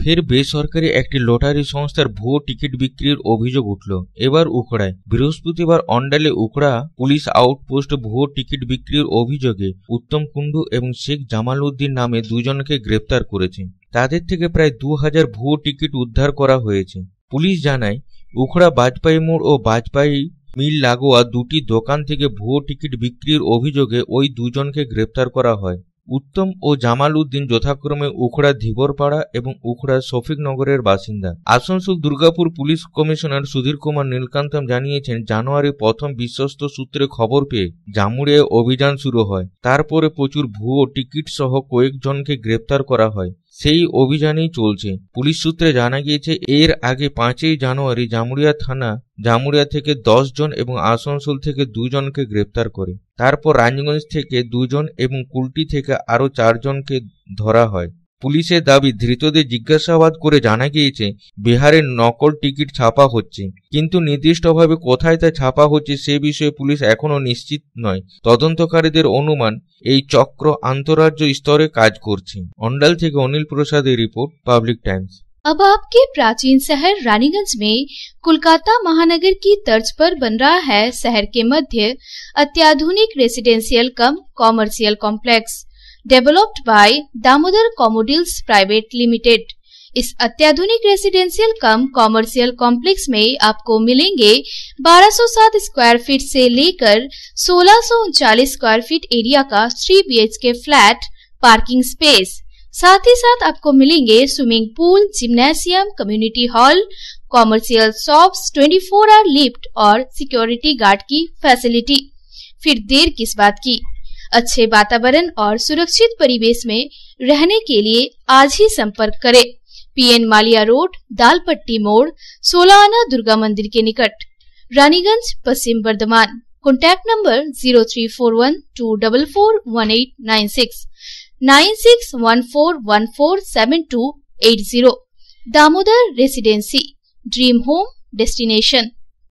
ফের বেসরকারি একটি লটারি সংস্থার ভুয়ো টিকিট বিক্রির অভিযোগ উঠল এবার উখড়ায় বৃহস্পতিবার অন্ডালে উখড়া পুলিশ আউটপোস্ট ভুয়ো টিকিট বিক্রির অভিযোগে উত্তম কুণ্ডু এবং শেখ জামাল উদ্দিন নামে দুজনকে গ্রেপ্তার করেছে তাদের থেকে প্রায় দু হাজার ভুয়ো টিকিট উদ্ধার করা হয়েছে পুলিশ জানায় উখড়া বাজপাই মোড় ও বাজপাই মিল লাগোয়া দুটি দোকান থেকে ভুয়ো টিকিট বিক্রির অভিযোগে ওই দুজনকে গ্রেপ্তার করা হয় উত্তম ও জামাল উদ্দিন যথাক্রমে উখড়া ধীবরপাড়া এবং উখড়া শফিকনগরের বাসিন্দা আসানসোল দুর্গাপুর পুলিশ কমিশনার সুধীর কুমার নীলকান্তম জানিয়েছেন জানুয়ারি প্রথম বিশ্বস্ত সূত্রে খবর পেয়ে জামুড়ে অভিযান শুরু হয় তারপরে প্রচুর ভুয়ো টিকিট সহ কয়েকজনকে গ্রেপ্তার করা হয় সেই অভিযানই চলছে পুলিশ সূত্রে জানা গিয়েছে এর আগে পাঁচই জানুয়ারি জামুড়িয়া থানা জামুড়িয়া থেকে দশ জন এবং আসানসোল থেকে দুজনকে গ্রেপ্তার করে তারপর রানীগঞ্জ থেকে দুজন এবং কুলটি থেকে আরও চারজনকে ধরা হয় পুলিশের দাবি ধৃতদের জিজ্ঞাসাবাদ করে জানা গিয়েছে বিহারের নকল টিকিট ছাপা হচ্ছে কিন্তু নির্দিষ্টভাবে কোথায় তা ছাপা হচ্ছে সে বিষয়ে পুলিশ এখনও নিশ্চিত নয় তদন্তকারীদের অনুমান এই চক্র আন্তরাজ্য স্তরে কাজ করছে অন্ডাল থেকে অনিল প্রসাদের রিপোর্ট পাবলিক টাইমস अब आपके प्राचीन शहर रानीगंज में कोलकाता महानगर की तर्ज पर बन रहा है शहर के मध्य अत्याधुनिक residential cum commercial complex developed by Damodar कॉमोडिल्स Private Limited. इस अत्याधुनिक रेसिडेंशियल कम कॉमर्शियल कॉम्प्लेक्स में आपको मिलेंगे 1207 स्क्वायर फीट से लेकर सोलह स्क्वायर फीट एरिया का 3 बीएचके फ्लैट पार्किंग स्पेस साथ ही साथ आपको मिलेंगे swimming pool gymnasium community hall commercial shops 24 hour lift और सिक्योरिटी गार्ड की फैसिलिटी फिर देर किस बात की अच्छे वातावरण और सुरक्षित परिवेश में रहने के लिए आज ही संपर्क करें पीएन मालिया रोड दालपट्टी मोड़ सोलाना दुर्गा मंदिर के निकट Raniganj Paschim Bardhaman contact number zero three four one two double four one eight nine six nine six one four one four seven two eight zero Damodar residency dream home destination